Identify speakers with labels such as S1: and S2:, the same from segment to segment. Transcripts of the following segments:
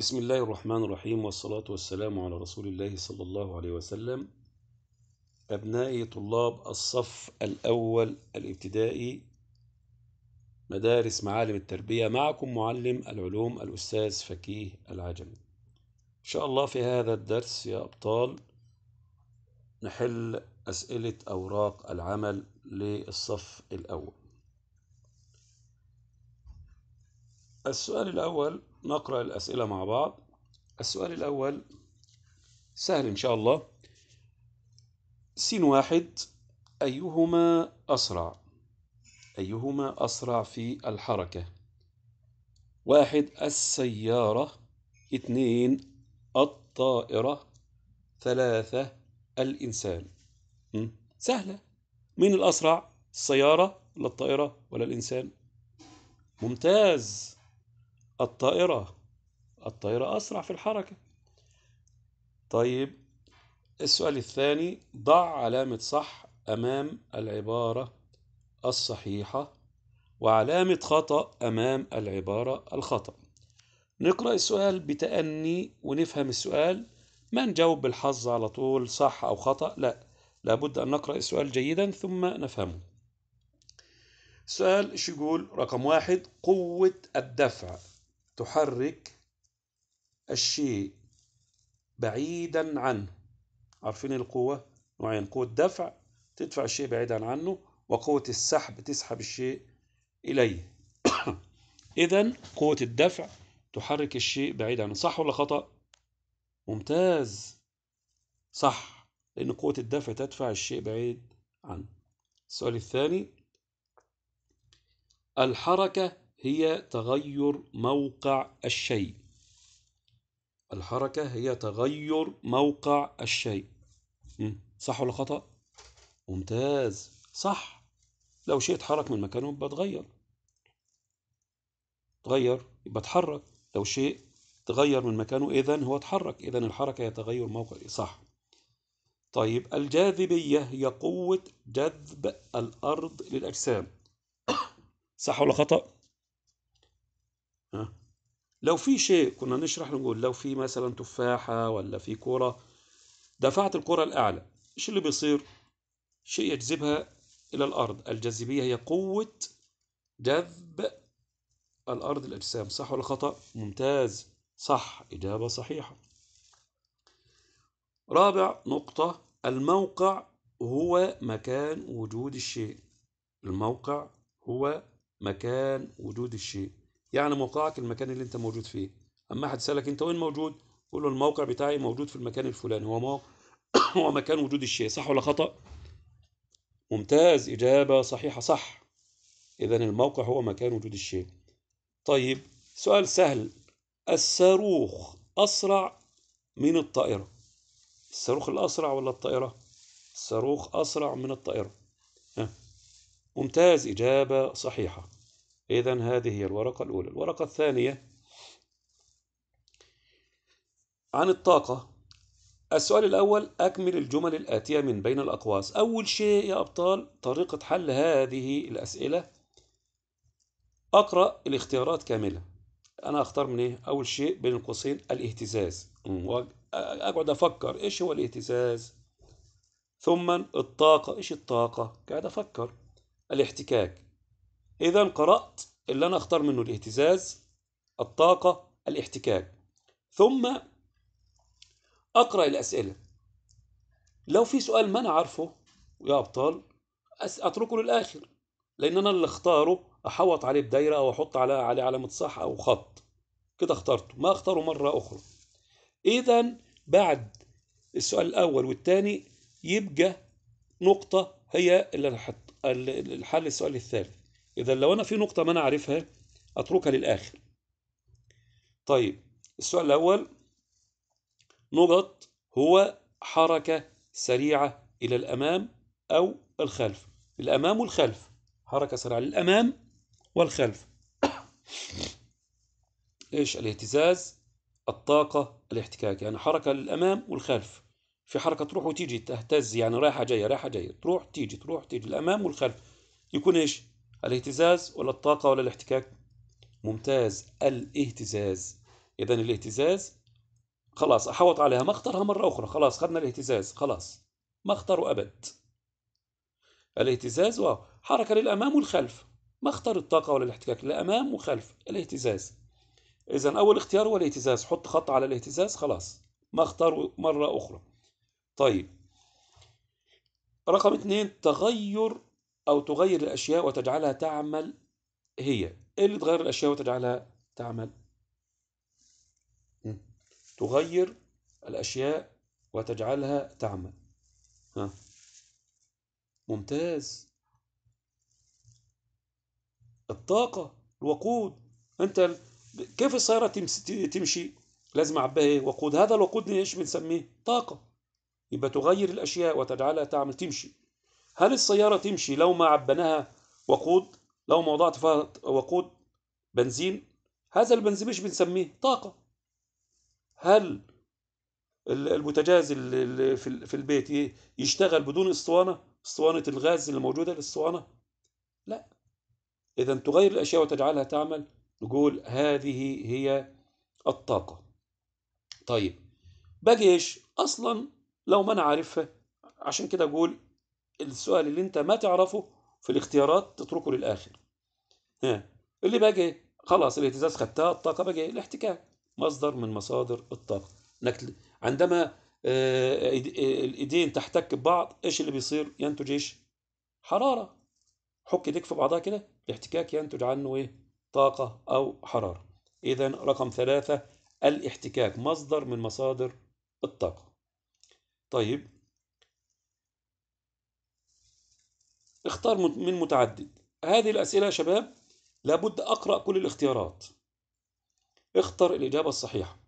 S1: بسم الله الرحمن الرحيم والصلاة والسلام على رسول الله صلى الله عليه وسلم أبنائي طلاب الصف الأول الابتدائي مدارس معالم التربية معكم معلم العلوم الأستاذ فكيه العجمي إن شاء الله في هذا الدرس يا أبطال نحل أسئلة أوراق العمل للصف الأول السؤال الأول نقرأ الأسئلة مع بعض السؤال الأول سهل إن شاء الله سين واحد أيهما أسرع أيهما أسرع في الحركة واحد السيارة اثنين الطائرة ثلاثة الإنسان سهلة مين الأسرع السيارة ولا الطائرة ولا الإنسان ممتاز الطائرة الطائرة أسرع في الحركة طيب السؤال الثاني ضع علامة صح أمام العبارة الصحيحة وعلامة خطأ أمام العبارة الخطأ نقرأ السؤال بتأني ونفهم السؤال ما نجاوب بالحظ على طول صح أو خطأ لا لابد أن نقرأ السؤال جيدا ثم نفهمه السؤال شو يقول رقم واحد قوة الدفع تحرك الشيء بعيدا عنه عارفين القوة نوعين قوة دفع تدفع الشيء بعيدا عنه وقوة السحب تسحب الشيء إليه إذا قوة الدفع تحرك الشيء بعيدا عنه صح ولا خطأ؟ ممتاز صح لأن قوة الدفع تدفع الشيء بعيد عنه السؤال الثاني الحركة هي تغير موقع الشيء الحركة هي تغير موقع الشيء صح ولا خطأ؟ ممتاز صح لو شيء اتحرك من مكانه يبقى تغير يبقى لو شيء تغير من مكانه إذا هو اتحرك إذا الحركة هي تغير موقع صح طيب الجاذبية هي قوة جذب الأرض للأجسام صح ولا خطأ؟ ها لو في شيء كنا نشرح نقول لو في مثلا تفاحة ولا في كرة دفعت الكرة الأعلى إيش اللي بيصير؟ شيء يجذبها إلى الأرض الجاذبية هي قوة جذب الأرض الأجسام صح ولا خطأ؟ ممتاز صح إجابة صحيحة رابع نقطة الموقع هو مكان وجود الشيء الموقع هو مكان وجود الشيء يعني موقعك المكان اللي انت موجود فيه اما حد سالك انت وين موجود قول له الموقع بتاعي موجود في المكان الفلاني هو موقع هو مكان وجود الشيء صح ولا خطأ ممتاز إجابة صحيحة صح إذا الموقع هو مكان وجود الشيء طيب سؤال سهل الصاروخ أسرع من الطائرة الصاروخ الأسرع ولا الطائرة الصاروخ أسرع من الطائرة ها. ممتاز إجابة صحيحة إذا هذه هي الورقة الأولى الورقة الثانية عن الطاقة السؤال الأول أكمل الجمل الآتية من بين الأقواس أول شيء يا أبطال طريقة حل هذه الأسئلة أقرأ الاختيارات كاملة أنا أختار من إيه؟ أول شيء بين القوسين الاهتزاز أقعد أفكر إيش هو الاهتزاز ثم الطاقة إيش الطاقة قاعد أفكر الاحتكاك إذا قرأت اللي أنا أختار منه الاهتزاز الطاقة الاحتكاك ثم أقرأ الأسئلة لو في سؤال ما أنا عارفه يا أبطال أتركه للآخر لأن أنا اللي اختاره أحوط عليه بدايرة أو أحط على عليه علامة صح أو خط كده اخترته ما اختاره مرة أخرى إذا بعد السؤال الأول والثاني يبقى نقطة هي اللي الحل السؤال الثالث إذا لو أنا في نقطة ما أنا عارفها أتركها للآخر طيب السؤال الأول نقط هو حركة سريعة إلى الأمام أو الخلف الأمام والخلف حركة سريعة للأمام والخلف إيش الاهتزاز الطاقة الاحتكاك يعني حركة للأمام والخلف في حركة تروح وتيجي تهتز يعني رايحة جاية رايحة جاية تروح تيجي تروح تيجي الأمام والخلف يكون إيش الاهتزاز ولا الطاقة ولا الاحتكاك ممتاز الاهتزاز إذا الاهتزاز خلاص أحوط عليها ما اختارها مرة أخرى خلاص خدنا الاهتزاز خلاص ما اختاروا أبد الاهتزاز وحركة حركة للأمام والخلف ما اختار الطاقة ولا الاحتكاك لأمام وخلف الاهتزاز إذا أول اختيار هو الاهتزاز حط خط على الاهتزاز خلاص ما اختاروا مرة أخرى طيب رقم اثنين تغير أو تغير الأشياء وتجعلها تعمل هي إيه اللي تغير الأشياء وتجعلها تعمل؟ تغير الأشياء وتجعلها تعمل ها ممتاز الطاقة الوقود أنت كيف السيارة تمشي لازم أعبيها إيه؟ وقود هذا الوقود إيش بنسميه طاقة يبقى تغير الأشياء وتجعلها تعمل تمشي هل السيارة تمشي لو ما عبيناها وقود لو ما وضعت فيها وقود بنزين هذا البنزين مش بنسميه طاقة هل البوتجاز اللي في البيت يشتغل بدون اسطوانة اسطوانة الغاز اللي موجودة الاسطوانة لا إذا تغير الأشياء وتجعلها تعمل نقول هذه هي الطاقة طيب باجي ايش أصلا لو ما أنا عارفها عشان كده أقول السؤال اللي انت ما تعرفه في الاختيارات تتركه للاخر ها اللي باقي ايه خلاص الاهتزاز خدتها الطاقه باقي ايه الاحتكاك مصدر من مصادر الطاقه انك عندما آه، آه، الايدين تحتك ببعض ايش اللي بيصير ينتج ايش حراره حك ايديك في بعضها كده الاحتكاك ينتج عنه ايه طاقه او حراره اذا رقم ثلاثة الاحتكاك مصدر من مصادر الطاقه طيب اختار من متعدد هذه الأسئلة يا شباب لابد أقرأ كل الاختيارات اختر الإجابة الصحيحة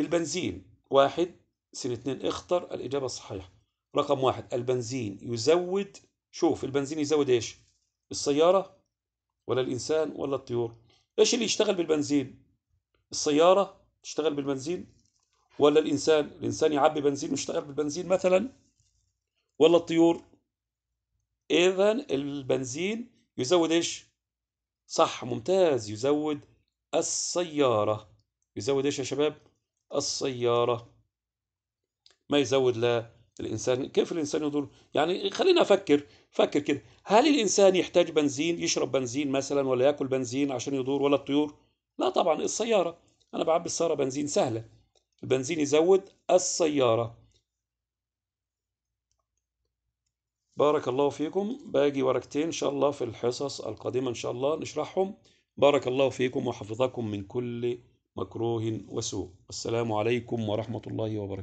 S1: البنزين واحد سنة اثنين اختر الإجابة الصحيحة رقم واحد البنزين يزود شوف البنزين يزود ايش السيارة ولا الإنسان ولا الطيور ايش اللي يشتغل بالبنزين السيارة تشتغل بالبنزين ولا الإنسان الإنسان يعبي بنزين ويشتغل بالبنزين مثلا ولا الطيور إذا البنزين يزود إيش؟ صح ممتاز يزود السيارة يزود إيش يا شباب؟ السيارة ما يزود لا الإنسان كيف الإنسان يدور؟ يعني خلينا أفكر فكر كده هل الإنسان يحتاج بنزين يشرب بنزين مثلا ولا يأكل بنزين عشان يدور ولا الطيور؟ لا طبعا السيارة أنا بعبي السيارة بنزين سهلة البنزين يزود السيارة بارك الله فيكم باجي ورقتين إن شاء الله في الحصص القادمة إن شاء الله نشرحهم بارك الله فيكم وحفظكم من كل مكروه وسوء السلام عليكم ورحمة الله وبركاته